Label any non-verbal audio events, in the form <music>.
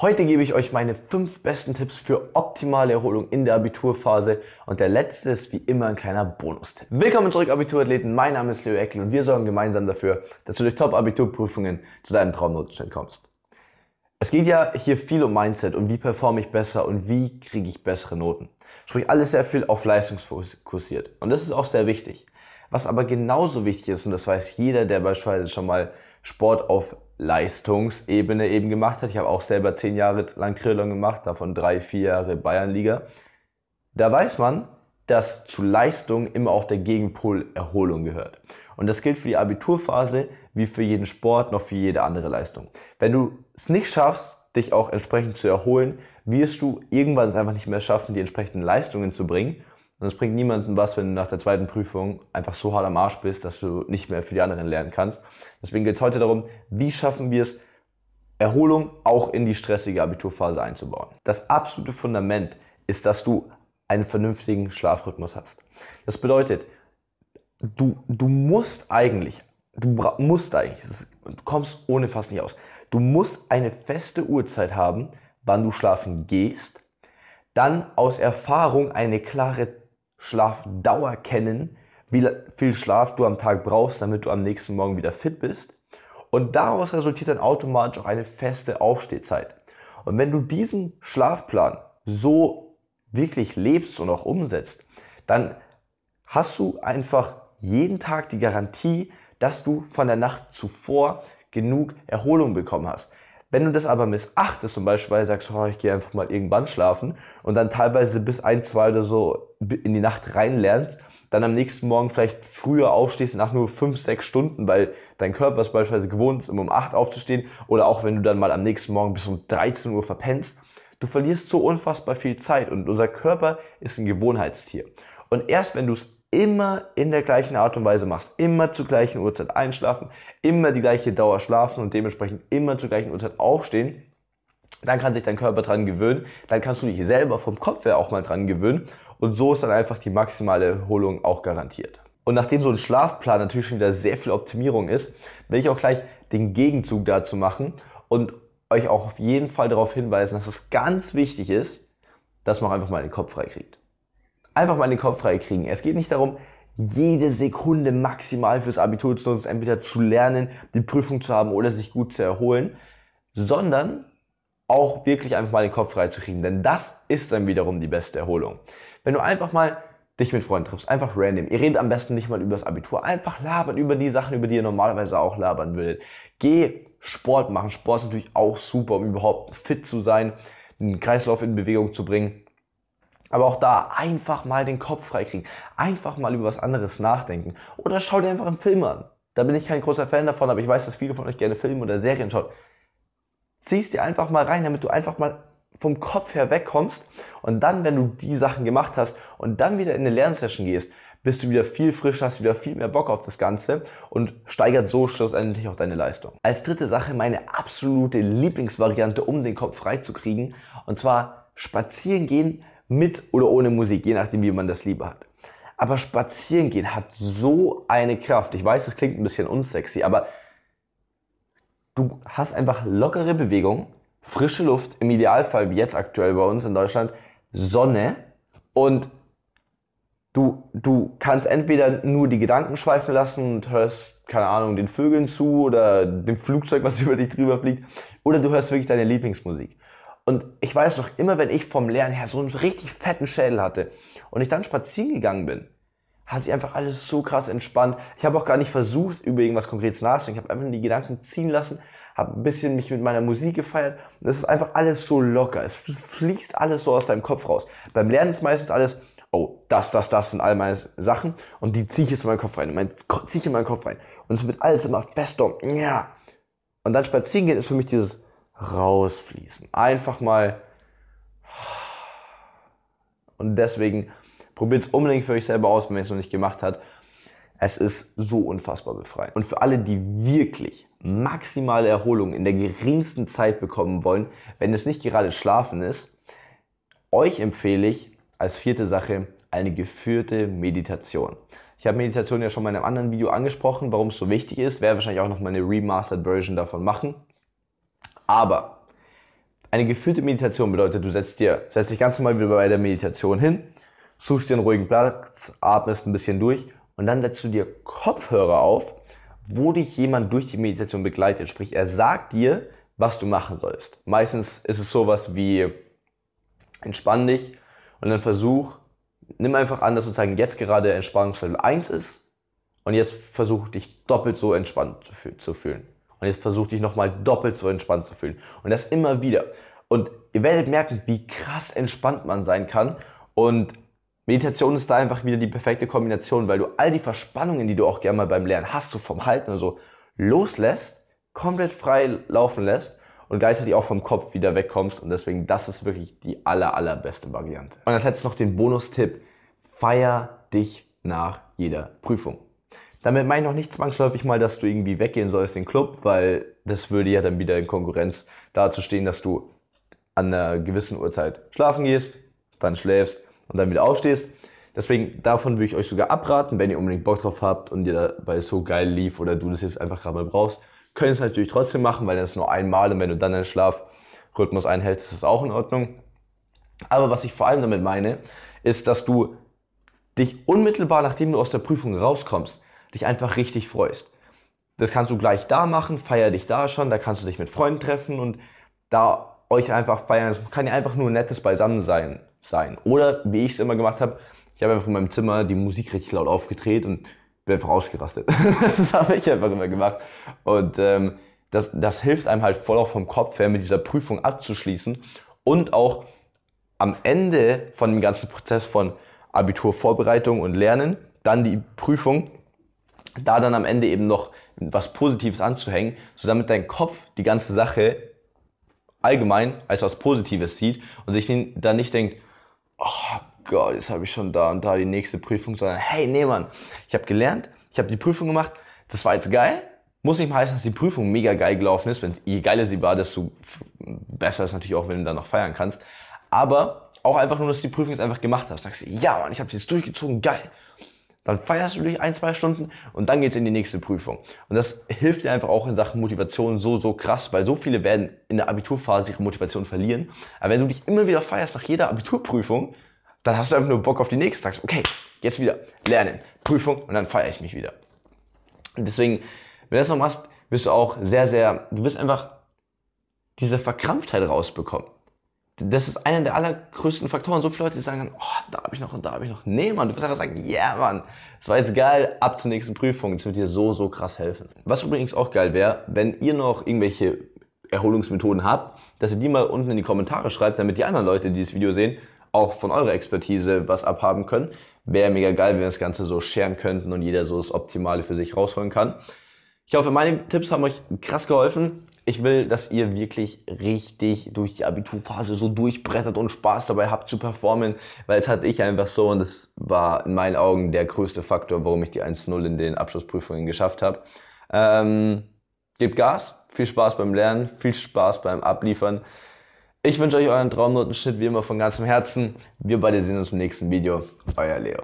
Heute gebe ich euch meine fünf besten Tipps für optimale Erholung in der Abiturphase und der letzte ist wie immer ein kleiner Bonustipp. Willkommen zurück Abiturathleten, mein Name ist Leo Eckel und wir sorgen gemeinsam dafür, dass du durch Top-Abiturprüfungen zu deinem Traumnotenstand kommst. Es geht ja hier viel um Mindset und wie performe ich besser und wie kriege ich bessere Noten. Sprich, alles sehr viel auf Leistung fokussiert und das ist auch sehr wichtig. Was aber genauso wichtig ist und das weiß jeder, der beispielsweise schon mal Sport auf Leistungsebene eben gemacht hat. Ich habe auch selber zehn Jahre lang Triathlon gemacht, davon drei, vier Jahre Bayernliga. Da weiß man, dass zu Leistung immer auch der Gegenpol Erholung gehört. Und das gilt für die Abiturphase wie für jeden Sport noch für jede andere Leistung. Wenn du es nicht schaffst, dich auch entsprechend zu erholen, wirst du irgendwann es einfach nicht mehr schaffen, die entsprechenden Leistungen zu bringen und es bringt niemandem was, wenn du nach der zweiten Prüfung einfach so hart am Arsch bist, dass du nicht mehr für die anderen lernen kannst. Deswegen geht es heute darum, wie schaffen wir es, Erholung auch in die stressige Abiturphase einzubauen. Das absolute Fundament ist, dass du einen vernünftigen Schlafrhythmus hast. Das bedeutet, du, du musst eigentlich, du musst eigentlich, du kommst ohne fast nicht aus, du musst eine feste Uhrzeit haben, wann du schlafen gehst, dann aus Erfahrung eine klare Schlafdauer kennen, wie viel Schlaf du am Tag brauchst, damit du am nächsten Morgen wieder fit bist. Und daraus resultiert dann automatisch auch eine feste Aufstehzeit. Und wenn du diesen Schlafplan so wirklich lebst und auch umsetzt, dann hast du einfach jeden Tag die Garantie, dass du von der Nacht zuvor genug Erholung bekommen hast. Wenn du das aber missachtest, zum Beispiel, weil du sagst, oh, ich gehe einfach mal irgendwann schlafen und dann teilweise bis ein, zwei oder so in die Nacht reinlernst, dann am nächsten Morgen vielleicht früher aufstehst, nach nur fünf, sechs Stunden, weil dein Körper es beispielsweise gewohnt ist, immer um 8 aufzustehen oder auch wenn du dann mal am nächsten Morgen bis um 13 Uhr verpennst, du verlierst so unfassbar viel Zeit und unser Körper ist ein Gewohnheitstier. Und erst wenn du es immer in der gleichen Art und Weise machst, immer zur gleichen Uhrzeit einschlafen, immer die gleiche Dauer schlafen und dementsprechend immer zur gleichen Uhrzeit aufstehen, dann kann sich dein Körper dran gewöhnen, dann kannst du dich selber vom Kopf her auch mal dran gewöhnen und so ist dann einfach die maximale Erholung auch garantiert. Und nachdem so ein Schlafplan natürlich schon wieder sehr viel Optimierung ist, will ich auch gleich den Gegenzug dazu machen und euch auch auf jeden Fall darauf hinweisen, dass es ganz wichtig ist, dass man auch einfach mal den Kopf frei kriegt einfach mal den Kopf frei kriegen. Es geht nicht darum, jede Sekunde maximal fürs Abitur zu nutzen, entweder zu lernen, die Prüfung zu haben oder sich gut zu erholen, sondern auch wirklich einfach mal den Kopf frei zu kriegen. Denn das ist dann wiederum die beste Erholung. Wenn du einfach mal dich mit Freunden triffst, einfach random. Ihr redet am besten nicht mal über das Abitur, einfach labern über die Sachen, über die ihr normalerweise auch labern würdet. Geh Sport machen. Sport ist natürlich auch super, um überhaupt fit zu sein, einen Kreislauf in Bewegung zu bringen. Aber auch da einfach mal den Kopf freikriegen, einfach mal über was anderes nachdenken oder schau dir einfach einen Film an. Da bin ich kein großer Fan davon, aber ich weiß, dass viele von euch gerne Filme oder Serien schaut. Ziehst dir einfach mal rein, damit du einfach mal vom Kopf her wegkommst und dann, wenn du die Sachen gemacht hast und dann wieder in eine Lernsession gehst, bist du wieder viel frischer, hast wieder viel mehr Bock auf das Ganze und steigert so schlussendlich auch deine Leistung. Als dritte Sache meine absolute Lieblingsvariante, um den Kopf freizukriegen, und zwar spazieren gehen mit oder ohne Musik, je nachdem, wie man das lieber hat. Aber spazieren gehen hat so eine Kraft. Ich weiß, das klingt ein bisschen unsexy, aber du hast einfach lockere Bewegung, frische Luft, im Idealfall wie jetzt aktuell bei uns in Deutschland, Sonne und du, du kannst entweder nur die Gedanken schweifen lassen und hörst, keine Ahnung, den Vögeln zu oder dem Flugzeug, was <laughs> über dich drüber fliegt, oder du hörst wirklich deine Lieblingsmusik. Und ich weiß noch immer, wenn ich vom Lernen her so einen richtig fetten Schädel hatte und ich dann spazieren gegangen bin, hat sich einfach alles so krass entspannt. Ich habe auch gar nicht versucht, über irgendwas Konkretes nachzudenken. Ich habe einfach die Gedanken ziehen lassen, habe ein bisschen mich mit meiner Musik gefeiert. Und es ist einfach alles so locker. Es fließt alles so aus deinem Kopf raus. Beim Lernen ist meistens alles, oh, das, das, das sind all meine Sachen und die ziehe ich jetzt in meinen Kopf rein. Und mein, ziehe ich in meinen Kopf rein. Und es wird alles immer fester ja. Und dann spazieren gehen ist für mich dieses, rausfließen. Einfach mal. Und deswegen probiert es unbedingt für euch selber aus, wenn ihr es noch nicht gemacht habt. Es ist so unfassbar befreiend. Und für alle, die wirklich maximale Erholung in der geringsten Zeit bekommen wollen, wenn es nicht gerade Schlafen ist, euch empfehle ich als vierte Sache eine geführte Meditation. Ich habe Meditation ja schon mal in einem anderen Video angesprochen, warum es so wichtig ist. Werde wahrscheinlich auch noch mal eine Remastered Version davon machen. Aber eine geführte Meditation bedeutet, du setzt, dir, setzt dich ganz normal wie bei der Meditation hin, suchst dir einen ruhigen Platz, atmest ein bisschen durch und dann setzt du dir Kopfhörer auf, wo dich jemand durch die Meditation begleitet. Sprich, er sagt dir, was du machen sollst. Meistens ist es sowas wie entspann dich und dann versuch, nimm einfach an, dass sozusagen jetzt gerade Entspannungslevel 1 ist und jetzt versuch dich doppelt so entspannt zu fühlen. Und jetzt versuch dich nochmal doppelt so entspannt zu fühlen. Und das immer wieder. Und ihr werdet merken, wie krass entspannt man sein kann. Und Meditation ist da einfach wieder die perfekte Kombination, weil du all die Verspannungen, die du auch gerne mal beim Lernen hast, so vom Halten und so, loslässt, komplett frei laufen lässt und gleichzeitig auch vom Kopf wieder wegkommst. Und deswegen, das ist wirklich die aller, allerbeste Variante. Und als letztes noch den Bonustipp. Feier dich nach jeder Prüfung. Damit meine ich noch nicht zwangsläufig mal, dass du irgendwie weggehen sollst den Club, weil das würde ja dann wieder in Konkurrenz dazu stehen, dass du an einer gewissen Uhrzeit schlafen gehst, dann schläfst und dann wieder aufstehst. Deswegen, davon würde ich euch sogar abraten, wenn ihr unbedingt Bock drauf habt und ihr dabei so geil lief oder du das jetzt einfach gerade mal brauchst, könnt ihr es natürlich trotzdem machen, weil das nur einmal und wenn du dann deinen Schlafrhythmus einhältst, ist das auch in Ordnung. Aber was ich vor allem damit meine, ist, dass du dich unmittelbar, nachdem du aus der Prüfung rauskommst, dich einfach richtig freust. Das kannst du gleich da machen, feier dich da schon, da kannst du dich mit Freunden treffen und da euch einfach feiern. Es kann ja einfach nur ein nettes Beisammensein sein. Oder wie ich es immer gemacht habe, ich habe einfach in meinem Zimmer die Musik richtig laut aufgedreht und bin einfach ausgerastet. <laughs> das habe ich einfach immer gemacht. Und ähm, das, das hilft einem halt voll auch vom Kopf her, mit dieser Prüfung abzuschließen und auch am Ende von dem ganzen Prozess von Abiturvorbereitung und Lernen, dann die Prüfung, da dann am Ende eben noch was Positives anzuhängen, so damit dein Kopf die ganze Sache allgemein als was Positives sieht und sich dann nicht denkt, oh Gott, jetzt habe ich schon da und da die nächste Prüfung, sondern hey, nee, Mann, ich habe gelernt, ich habe die Prüfung gemacht, das war jetzt geil. Muss nicht mal heißen, dass die Prüfung mega geil gelaufen ist. Wenn, je geiler sie war, desto besser ist natürlich auch, wenn du dann noch feiern kannst. Aber auch einfach nur, dass du die Prüfung jetzt einfach gemacht hast. Sagst du, ja, Mann, ich habe sie jetzt durchgezogen, geil. Dann feierst du dich ein, zwei Stunden und dann geht's in die nächste Prüfung. Und das hilft dir einfach auch in Sachen Motivation so, so krass, weil so viele werden in der Abiturphase ihre Motivation verlieren. Aber wenn du dich immer wieder feierst nach jeder Abiturprüfung, dann hast du einfach nur Bock auf die nächste. Sagst, okay, jetzt wieder lernen, Prüfung und dann feiere ich mich wieder. Und deswegen, wenn du das noch machst, wirst du auch sehr, sehr, du wirst einfach diese Verkrampftheit rausbekommen das ist einer der allergrößten Faktoren. So viele Leute, die sagen dann, oh, da habe ich noch und da habe ich noch. Nee, Mann, du wirst einfach sagen, yeah, Mann, das war jetzt geil, ab zur nächsten Prüfung. Das wird dir so, so krass helfen. Was übrigens auch geil wäre, wenn ihr noch irgendwelche Erholungsmethoden habt, dass ihr die mal unten in die Kommentare schreibt, damit die anderen Leute, die dieses Video sehen, auch von eurer Expertise was abhaben können. Wäre mega geil, wenn wir das Ganze so scheren könnten und jeder so das Optimale für sich rausholen kann. Ich hoffe, meine Tipps haben euch krass geholfen. Ich will, dass ihr wirklich richtig durch die Abiturphase so durchbrettert und Spaß dabei habt zu performen, weil das hatte ich einfach so und das war in meinen Augen der größte Faktor, warum ich die 1-0 in den Abschlussprüfungen geschafft habe. Ähm, gebt Gas, viel Spaß beim Lernen, viel Spaß beim Abliefern. Ich wünsche euch euren Traumnotenschnitt wie immer von ganzem Herzen. Wir beide sehen uns im nächsten Video. Euer Leo.